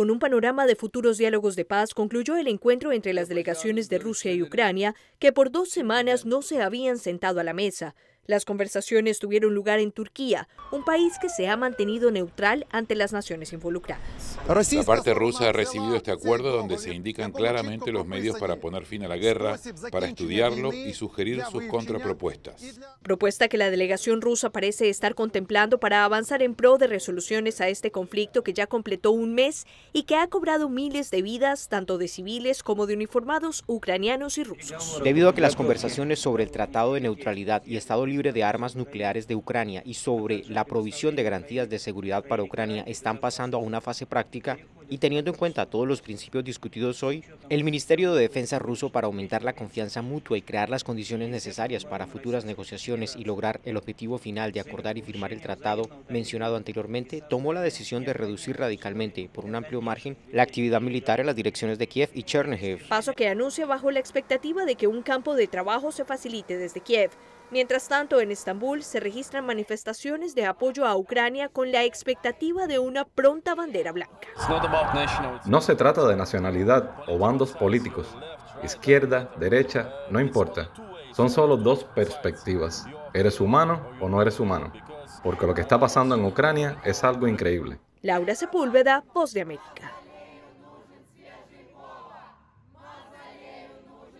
Con un panorama de futuros diálogos de paz, concluyó el encuentro entre las delegaciones de Rusia y Ucrania, que por dos semanas no se habían sentado a la mesa. Las conversaciones tuvieron lugar en Turquía, un país que se ha mantenido neutral ante las naciones involucradas. La parte rusa ha recibido este acuerdo este donde se indican claramente los medios para poner fin a la guerra, para estudiarlo y sugerir sus contrapropuestas. Propuesta que la delegación rusa parece estar contemplando para avanzar en pro de resoluciones a este conflicto que ya completó un mes y que ha cobrado miles de vidas, tanto de civiles como de uniformados ucranianos y rusos. Debido a que las conversaciones sobre el Tratado de Neutralidad y Estado libre de armas nucleares de Ucrania y sobre la provisión de garantías de seguridad para Ucrania están pasando a una fase práctica y teniendo en cuenta todos los principios discutidos hoy, el Ministerio de Defensa ruso para aumentar la confianza mutua y crear las condiciones necesarias para futuras negociaciones y lograr el objetivo final de acordar y firmar el tratado mencionado anteriormente, tomó la decisión de reducir radicalmente, por un amplio margen, la actividad militar en las direcciones de Kiev y Chernihiv. Paso que anuncia bajo la expectativa de que un campo de trabajo se facilite desde Kiev. Mientras tanto, en Estambul se registran manifestaciones de apoyo a Ucrania con la expectativa de una pronta bandera blanca. No se trata de nacionalidad o bandos políticos. Izquierda, derecha, no importa. Son solo dos perspectivas. ¿Eres humano o no eres humano? Porque lo que está pasando en Ucrania es algo increíble. Laura Sepúlveda, Voz de América.